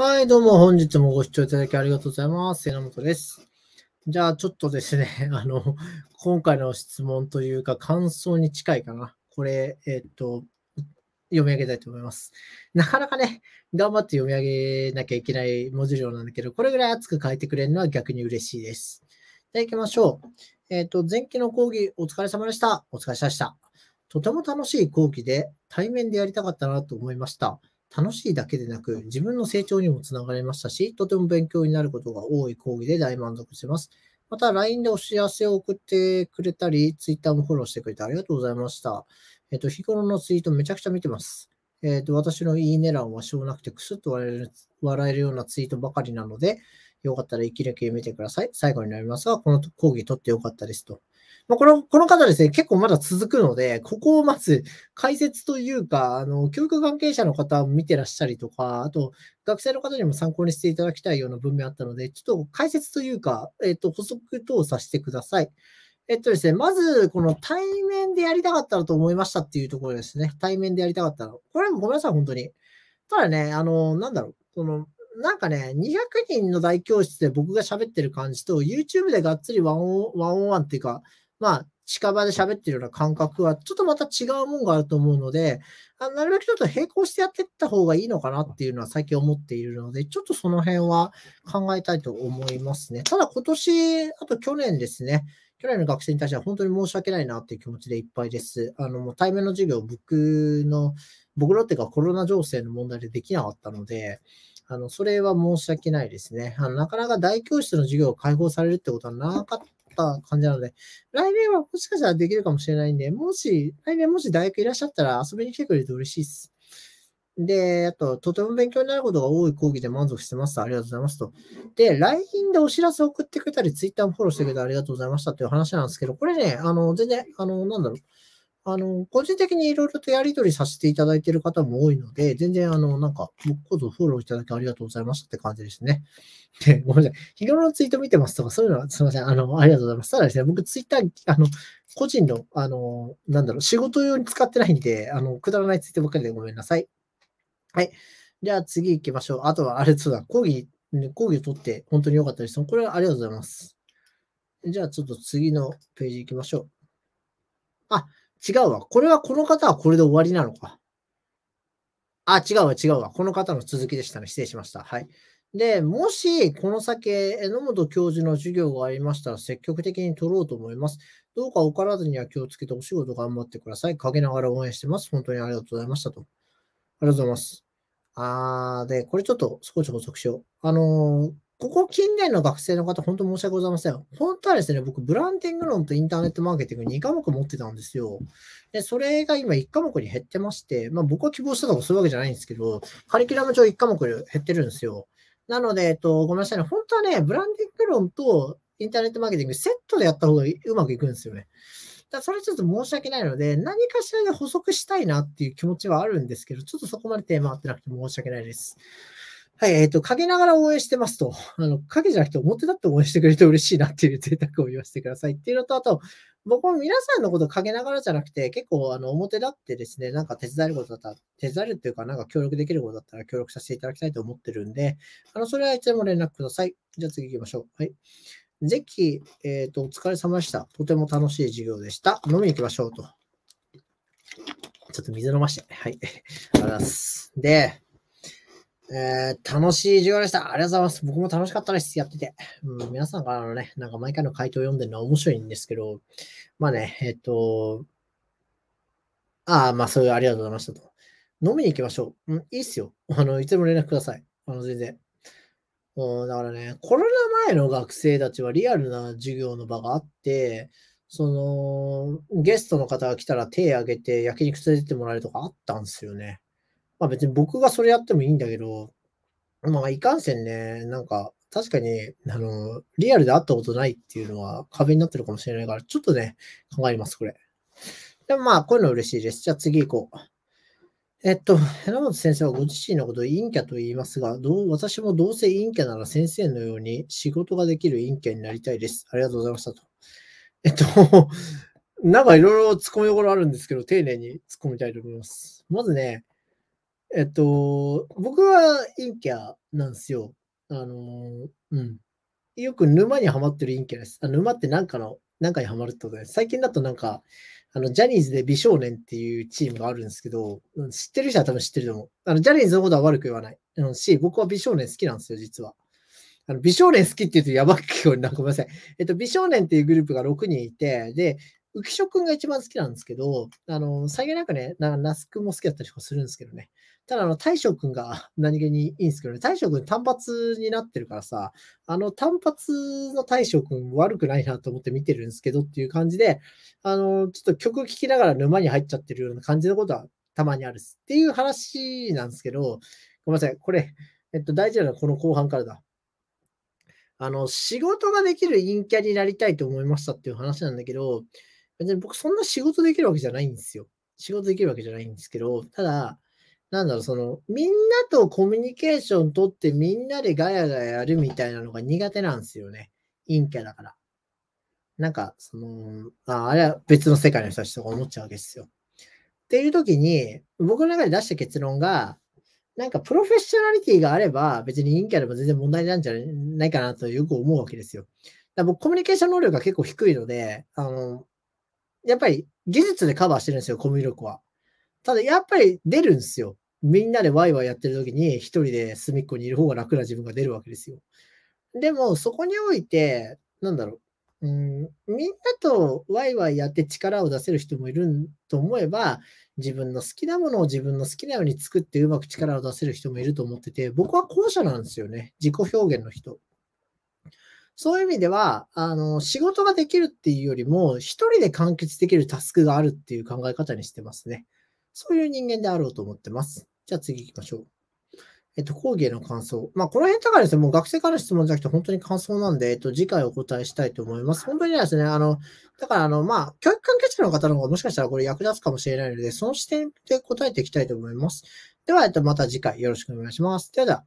はい、どうも、本日もご視聴いただきありがとうございます。榎本です。じゃあ、ちょっとですね、あの、今回の質問というか、感想に近いかな。これ、えっと、読み上げたいと思います。なかなかね、頑張って読み上げなきゃいけない文字量なんだけど、これぐらい熱く書いてくれるのは逆に嬉しいです。じゃあ、行きましょう。えっと、前期の講義、お疲れ様でした。お疲れ様でした。とても楽しい講義で、対面でやりたかったなと思いました。楽しいだけでなく、自分の成長にもつながりましたし、とても勉強になることが多い講義で大満足してます。また、LINE でお知らせを送ってくれたり、Twitter もフォローしてくれてありがとうございました。えっ、と、日頃のツイートめちゃくちゃ見てます。えっ、と、私のいいね欄はしょうなくてくすっと笑える笑えるようなツイートばかりなので、よかったら息るけ見てください。最後になりますが、この講義取ってよかったですと。まあ、この、この方ですね、結構まだ続くので、ここをまず解説というか、あの、教育関係者の方も見てらっしゃりとか、あと、学生の方にも参考にしていただきたいような文面あったので、ちょっと解説というか、えっ、と、補足等させてください。えっとですね、まず、この対面でやりたかったらと思いましたっていうところですね。対面でやりたかったら。これもごめんなさい、本当に。ただね、あの、なんだろう、その、なんかね、200人の大教室で僕が喋ってる感じと、YouTube でがっつりワンオンワンっていうか、まあ、近場で喋ってるような感覚は、ちょっとまた違うもんがあると思うので、あなるべくちょっと並行してやっていった方がいいのかなっていうのは最近思っているので、ちょっとその辺は考えたいと思いますね。ただ今年、あと去年ですね、去年の学生に対しては本当に申し訳ないなっていう気持ちでいっぱいです。あの、もう対面の授業、僕の、僕のっていうかコロナ情勢の問題でできなかったので、あの、それは申し訳ないですね。あの、なかなか大教室の授業を開放されるってことはなかっった感じなので、来年はもしかしたらできるかもしれないんで、もし、来年もし大学いらっしゃったら遊びに来てくれると嬉しいです。で、あと、とても勉強になることが多い講義で満足してます。ありがとうございますと。で、LINE でお知らせ送ってくれたり、Twitter もフォローしてくれてありがとうございましたという話なんですけど、これね、あの、全然、あの、なんだろう。あの、個人的にいろいろとやり取りさせていただいている方も多いので、全然あの、なんか、僕こそフォローいただきありがとうございましたって感じですね。で、ごめんなさい。日頃のツイート見てますとか、そういうのはすいません。あの、ありがとうございます。ただですね、僕ツイッター、あの、個人の、あの、なんだろう、仕事用に使ってないんで、あの、くだらないツイートばっかりでごめんなさい。はい。じゃあ次行きましょう。あとは、あれ、そうだ、講義、講義を取って本当に良かったです。これはありがとうございます。じゃあちょっと次のページ行きましょう。あ、違うわ。これはこの方はこれで終わりなのか。あ、違うわ、違うわ。この方の続きでしたね。失礼しました。はい。で、もし、この先、榎本教授の授業がありましたら、積極的に取ろうと思います。どうかお体には気をつけてお仕事頑張ってください。陰ながら応援してます。本当にありがとうございましたと。ありがとうございます。あー、で、これちょっと少し補足しよう。あのーここ近年の学生の方、本当申し訳ございません。本当はですね、僕、ブランディング論とインターネットマーケティング2科目持ってたんですよ。で、それが今1科目に減ってまして、まあ僕は希望したとかそういうわけじゃないんですけど、カリキュラム上1科目減ってるんですよ。なので、えっと、ごめんなさいね。本当はね、ブランディング論とインターネットマーケティングセットでやった方がうまくいくんですよね。だそれちょっと申し訳ないので、何かしらで補足したいなっていう気持ちはあるんですけど、ちょっとそこまでテーマ合ってなくて申し訳ないです。はい、えっ、ー、と、陰ながら応援してますと、あの、陰じゃなくて表だって応援してくれて嬉しいなっていう贅沢を言わせてくださいっていうのと、あと、僕も皆さんのこと陰ながらじゃなくて、結構、あの、表だってですね、なんか手伝えることだったら、手伝えるっていうか、なんか協力できることだったら協力させていただきたいと思ってるんで、あの、それはいつでも連絡ください。じゃあ次行きましょう。はい。ぜひ、えっ、ー、と、お疲れ様でした。とても楽しい授業でした。飲みに行きましょうと。ちょっと水飲まして。はい。ありがとうございます。で、えー、楽しい授業でした。ありがとうございます。僕も楽しかったです。やってて。うん、皆さんからのね、なんか毎回の回答を読んでるのは面白いんですけど、まあね、えっ、ー、と、ああ、まあそういうありがとうございましたと。飲みに行きましょう。うん、いいっすよ。あの、いつでも連絡ください。あの、全然。うん、だからね、コロナ前の学生たちはリアルな授業の場があって、その、ゲストの方が来たら手挙げて焼肉連れてってもらえるとかあったんですよね。まあ別に僕がそれやってもいいんだけど、まあいかんせんね、なんか確かに、あの、リアルで会ったことないっていうのは壁になってるかもしれないから、ちょっとね、考えます、これ。でもまあ、こういうの嬉しいです。じゃあ次行こう。えっと、榎本先生はご自身のことを陰キャと言いますが、どう私もどうせ陰キャなら先生のように仕事ができる陰キャになりたいです。ありがとうございましたと。えっと、なんかいろいろ突っ込みどころあるんですけど、丁寧に突っ込みたいと思います。まずね、えっと、僕は陰キャなんですよ。あの、うん。よく沼にはまってる陰キャです。あ沼って何かの、何かにはまるってことです。最近だとなんか、あの、ジャニーズで美少年っていうチームがあるんですけど、知ってる人は多分知ってると思う。あの、ジャニーズのことは悪く言わない。あのし、僕は美少年好きなんですよ、実は。あの、美少年好きって言うとやばく聞こえるごめんなさい。えっと、美少年っていうグループが6人いて、で、浮所君が一番好きなんですけど、あの、さ近げなくね、な那須君も好きだったりとかするんですけどね。ただ、あの、大将君が 何気にいいんですけどね、大将君単発になってるからさ、あの、単発の大将君悪くないなと思って見てるんですけどっていう感じで、あの、ちょっと曲聴きながら沼に入っちゃってるような感じのことはたまにあるっていう話なんですけど、ごめんなさい、これ、えっと、大事なのはこの後半からだ。あの、仕事ができる陰キャになりたいと思いましたっていう話なんだけど、別に僕そんな仕事できるわけじゃないんですよ。仕事できるわけじゃないんですけど、ただ、なんだろう、その、みんなとコミュニケーション取ってみんなでガヤガヤやるみたいなのが苦手なんですよね。陰キャだから。なんか、その、ああれは別の世界の人たちとか思っちゃうわけですよ。っていう時に、僕の中で出した結論が、なんかプロフェッショナリティがあれば、別に陰キャでも全然問題なんじゃないかなとよく思うわけですよ。だ僕、コミュニケーション能力が結構低いので、あの、やっぱり技術でカバーしてるんですよ、コミュ力は。ただ、やっぱり出るんですよ。みんなでワイワイやってる時に、一人で隅っこにいる方が楽な自分が出るわけですよ。でも、そこにおいて、なんだろう、うん、みんなとワイワイやって力を出せる人もいると思えば、自分の好きなものを自分の好きなように作ってうまく力を出せる人もいると思ってて、僕は後者なんですよね。自己表現の人。そういう意味では、あの、仕事ができるっていうよりも、一人で完結できるタスクがあるっていう考え方にしてますね。そういう人間であろうと思ってます。じゃあ次行きましょう。えっと、講義への感想。まあ、この辺とかですね、もう学生からの質問じゃなくて、本当に感想なんで、えっと、次回お答えしたいと思います。本当にですね、あの、だから、あの、まあ、教育関係者の方の方がもしかしたらこれ役立つかもしれないので、その視点で答えていきたいと思います。では、えっと、また次回よろしくお願いします。ではでは。